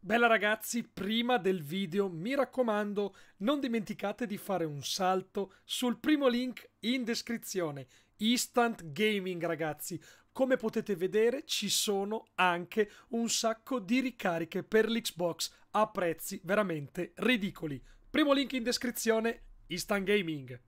Bella ragazzi, prima del video mi raccomando non dimenticate di fare un salto sul primo link in descrizione. Instant Gaming ragazzi, come potete vedere ci sono anche un sacco di ricariche per l'Xbox a prezzi veramente ridicoli. Primo link in descrizione, Instant Gaming.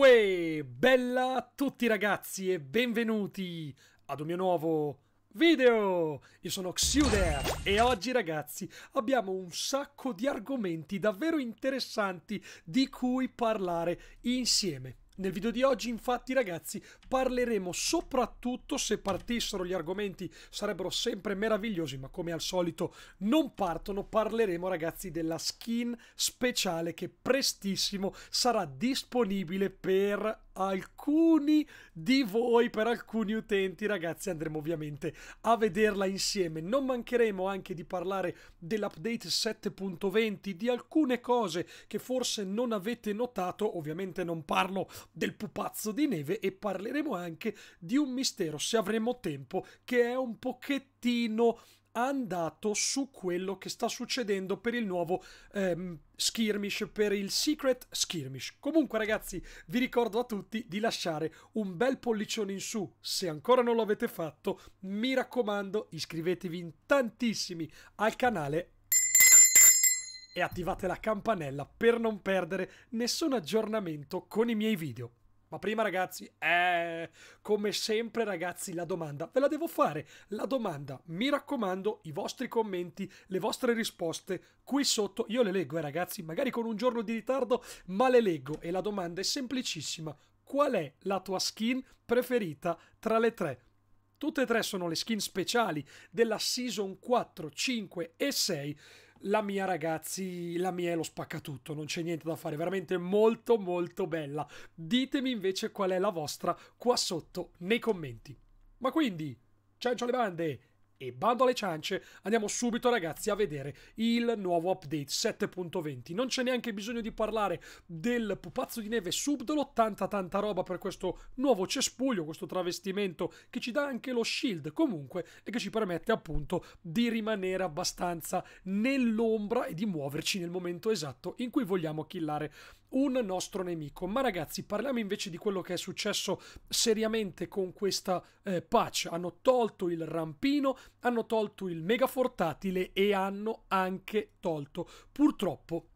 Uè, bella a tutti ragazzi e benvenuti ad un mio nuovo video! Io sono Xuder e oggi ragazzi abbiamo un sacco di argomenti davvero interessanti di cui parlare insieme. Nel video di oggi infatti ragazzi parleremo soprattutto se partissero gli argomenti sarebbero sempre meravigliosi ma come al solito non partono parleremo ragazzi della skin speciale che prestissimo sarà disponibile per alcuni di voi, per alcuni utenti, ragazzi, andremo ovviamente a vederla insieme. Non mancheremo anche di parlare dell'update 7.20, di alcune cose che forse non avete notato, ovviamente non parlo del pupazzo di neve e parleremo anche di un mistero, se avremo tempo, che è un pochettino andato su quello che sta succedendo per il nuovo ehm, skirmish, per il secret skirmish. Comunque ragazzi, vi ricordo a tutti di lasciare un bel pollicione in su, se ancora non lo avete fatto, mi raccomando iscrivetevi in tantissimi al canale e attivate la campanella per non perdere nessun aggiornamento con i miei video. Ma prima ragazzi, eh, come sempre ragazzi la domanda ve la devo fare, la domanda, mi raccomando i vostri commenti, le vostre risposte qui sotto, io le leggo eh, ragazzi, magari con un giorno di ritardo, ma le leggo e la domanda è semplicissima, qual è la tua skin preferita tra le tre? Tutte e tre sono le skin speciali della Season 4, 5 e 6 la mia ragazzi, la mia è lo spaccatutto, non c'è niente da fare, veramente molto molto bella. Ditemi invece qual è la vostra qua sotto nei commenti. Ma quindi, ciancio ciao le bande e bando alle ciance, andiamo subito ragazzi a vedere il nuovo update 7.20. Non c'è neanche bisogno di parlare del pupazzo di neve subdolo, tanta tanta roba per questo nuovo cespuglio, questo travestimento che ci dà anche lo shield comunque e che ci permette appunto di rimanere abbastanza nell'ombra e di muoverci nel momento esatto in cui vogliamo killare un nostro nemico. Ma ragazzi, parliamo invece di quello che è successo seriamente con questa eh, patch. Hanno tolto il rampino, hanno tolto il mega fortatile e hanno anche tolto purtroppo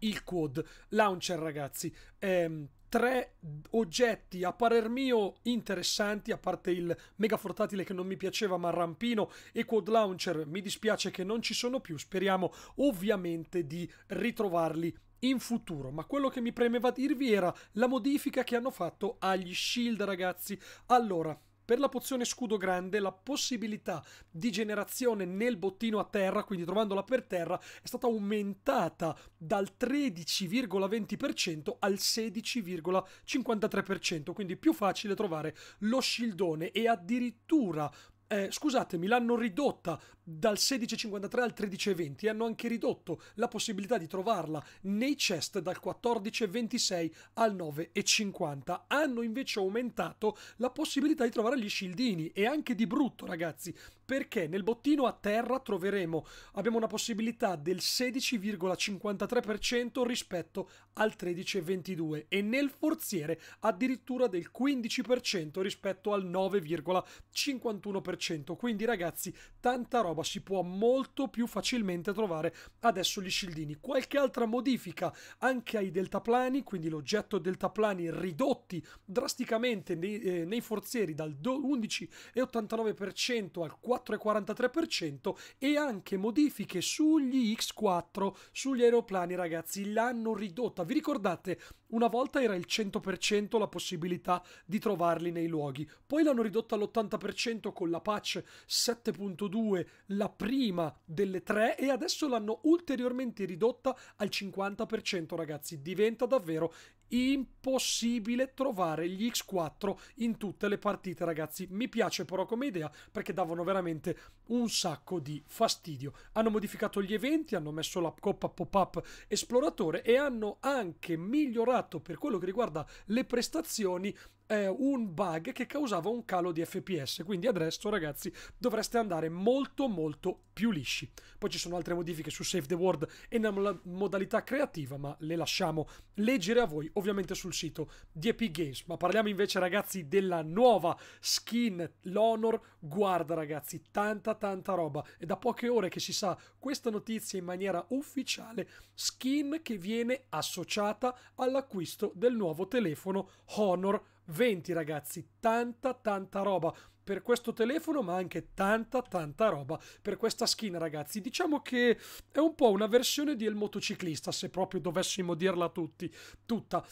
il quad launcher, ragazzi. Ehm, tre oggetti a parer mio interessanti, a parte il mega fortatile che non mi piaceva, ma rampino e quad launcher mi dispiace che non ci sono più. Speriamo ovviamente di ritrovarli in futuro, ma quello che mi premeva dirvi era la modifica che hanno fatto agli shield, ragazzi. Allora, per la pozione scudo grande la possibilità di generazione nel bottino a terra, quindi trovandola per terra, è stata aumentata dal 13,20% al 16,53%, quindi più facile trovare lo shieldone e addirittura eh, scusatemi, l'hanno ridotta dal 16.53 al 13.20 e hanno anche ridotto la possibilità di trovarla nei chest dal 14.26 al 9.50. Hanno invece aumentato la possibilità di trovare gli shieldini e anche di brutto, ragazzi perché nel bottino a terra troveremo, abbiamo una possibilità del 16,53% rispetto al 13,22 e nel forziere addirittura del 15% rispetto al 9,51%. Quindi ragazzi, tanta roba si può molto più facilmente trovare adesso gli scildini. Qualche altra modifica anche ai deltaplani, quindi l'oggetto deltaplani ridotti drasticamente nei, eh, nei forzieri dal 11,89% al 4 4,43% e anche modifiche sugli X4, sugli aeroplani ragazzi, l'hanno ridotta. Vi ricordate? Una volta era il 100% la possibilità di trovarli nei luoghi, poi l'hanno ridotta all'80% con la patch 7.2, la prima delle tre, e adesso l'hanno ulteriormente ridotta al 50%, ragazzi. Diventa davvero impossibile trovare gli X4 in tutte le partite, ragazzi. Mi piace però come idea perché davano veramente veramente un sacco di fastidio. Hanno modificato gli eventi, hanno messo la coppa pop-up esploratore e hanno anche migliorato per quello che riguarda le prestazioni eh, un bug che causava un calo di FPS. Quindi adesso, ragazzi, dovreste andare molto molto più lisci. Poi ci sono altre modifiche su Save the World e nella modalità creativa, ma le lasciamo leggere a voi, ovviamente sul sito di Epic Games. Ma parliamo invece, ragazzi, della nuova skin, l'Honor. Guarda, ragazzi, ragazzi, tanta tanta roba. È da poche ore che si sa questa notizia in maniera ufficiale, skin che viene associata all'acquisto del nuovo telefono Honor 20, ragazzi, tanta tanta roba per questo telefono, ma anche tanta tanta roba per questa skin, ragazzi. Diciamo che è un po' una versione di El motociclista, se proprio dovessimo dirla tutti, tutta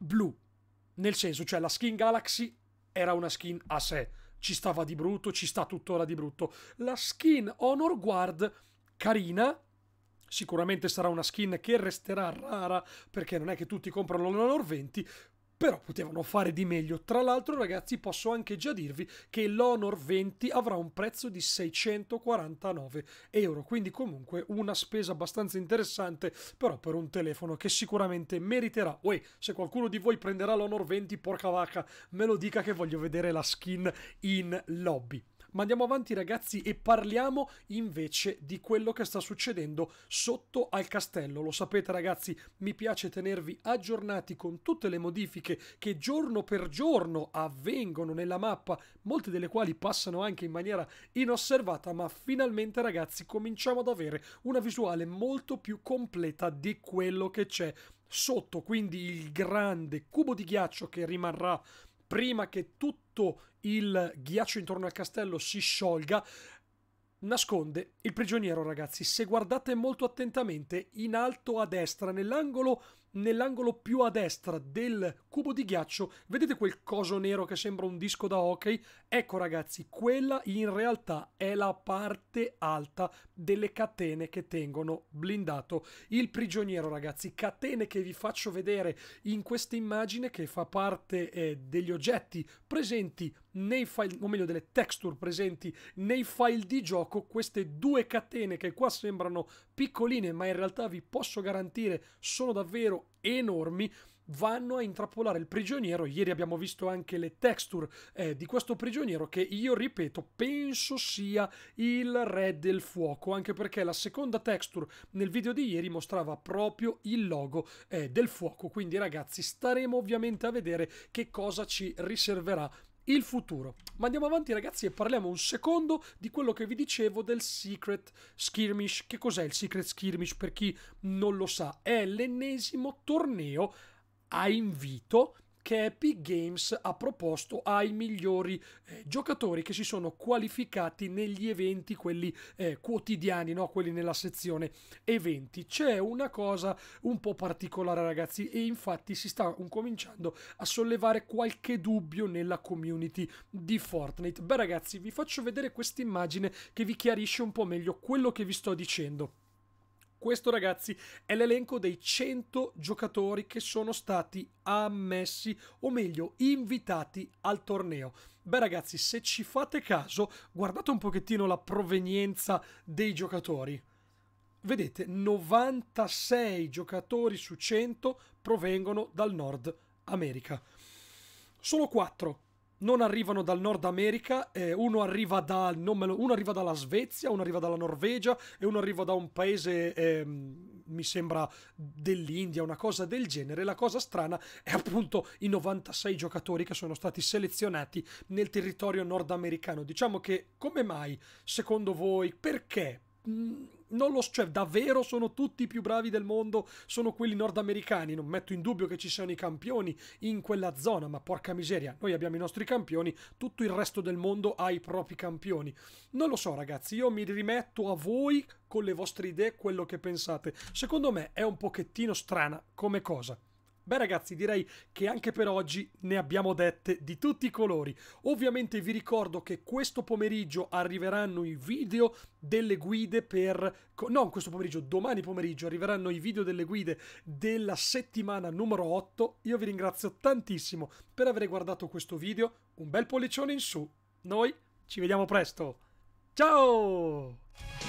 blu. Nel senso, cioè la skin Galaxy era una skin a sé ci stava di brutto, ci sta tuttora di brutto. La skin Honor Guard, carina, sicuramente sarà una skin che resterà rara perché non è che tutti comprano l'Honor 20, però potevano fare di meglio. Tra l'altro, ragazzi, posso anche già dirvi che l'Honor 20 avrà un prezzo di 649 euro, quindi comunque una spesa abbastanza interessante, però per un telefono che sicuramente meriterà. Uè, se qualcuno di voi prenderà l'Honor 20, porca vacca, me lo dica che voglio vedere la skin in lobby. Ma andiamo avanti ragazzi e parliamo invece di quello che sta succedendo sotto al castello. Lo sapete ragazzi, mi piace tenervi aggiornati con tutte le modifiche che giorno per giorno avvengono nella mappa, molte delle quali passano anche in maniera inosservata, ma finalmente ragazzi cominciamo ad avere una visuale molto più completa di quello che c'è sotto, quindi il grande cubo di ghiaccio che rimarrà prima che tutto il ghiaccio intorno al castello si sciolga, nasconde il prigioniero, ragazzi. Se guardate molto attentamente, in alto a destra, nell'angolo nell'angolo più a destra del cubo di ghiaccio vedete quel coso nero che sembra un disco da hockey? Ecco ragazzi, quella in realtà è la parte alta delle catene che tengono blindato il prigioniero ragazzi, catene che vi faccio vedere in questa immagine che fa parte eh, degli oggetti presenti nei file, o meglio delle texture presenti nei file di gioco, queste due catene che qua sembrano piccoline ma in realtà vi posso garantire sono davvero enormi vanno a intrappolare il prigioniero. Ieri abbiamo visto anche le texture eh, di questo prigioniero che io ripeto penso sia il re del fuoco, anche perché la seconda texture nel video di ieri mostrava proprio il logo eh, del fuoco. Quindi ragazzi staremo ovviamente a vedere che cosa ci riserverà il futuro. Ma andiamo avanti ragazzi e parliamo un secondo di quello che vi dicevo del Secret Skirmish. Che cos'è il Secret Skirmish per chi non lo sa? È l'ennesimo torneo a invito che Epic Games ha proposto ai migliori eh, giocatori che si sono qualificati negli eventi, quelli eh, quotidiani, no? quelli nella sezione eventi. C'è una cosa un po' particolare ragazzi e infatti si sta cominciando a sollevare qualche dubbio nella community di Fortnite. Beh ragazzi vi faccio vedere questa immagine che vi chiarisce un po' meglio quello che vi sto dicendo. Questo ragazzi è l'elenco dei 100 giocatori che sono stati ammessi o meglio invitati al torneo. Beh ragazzi, se ci fate caso, guardate un pochettino la provenienza dei giocatori. Vedete, 96 giocatori su 100 provengono dal Nord America. Solo 4 non arrivano dal Nord America, eh, uno, arriva da, lo, uno, arriva dalla Svezia, uno arriva dalla Norvegia e uno arriva da un paese, eh, mi sembra, dell'India, una cosa del genere. La cosa strana è appunto i 96 giocatori che sono stati selezionati nel territorio nordamericano. Diciamo che come mai, secondo voi, perché? Mm non lo so, cioè davvero sono tutti i più bravi del mondo, sono quelli nordamericani, non metto in dubbio che ci siano i campioni in quella zona, ma porca miseria, noi abbiamo i nostri campioni, tutto il resto del mondo ha i propri campioni. Non lo so ragazzi, io mi rimetto a voi con le vostre idee, quello che pensate. Secondo me è un pochettino strana come cosa. Beh ragazzi, direi che anche per oggi ne abbiamo dette di tutti i colori. Ovviamente vi ricordo che questo pomeriggio arriveranno i video delle guide per... non questo pomeriggio, domani pomeriggio arriveranno i video delle guide della settimana numero 8. Io vi ringrazio tantissimo per aver guardato questo video. Un bel pollicione in su. Noi ci vediamo presto. Ciao!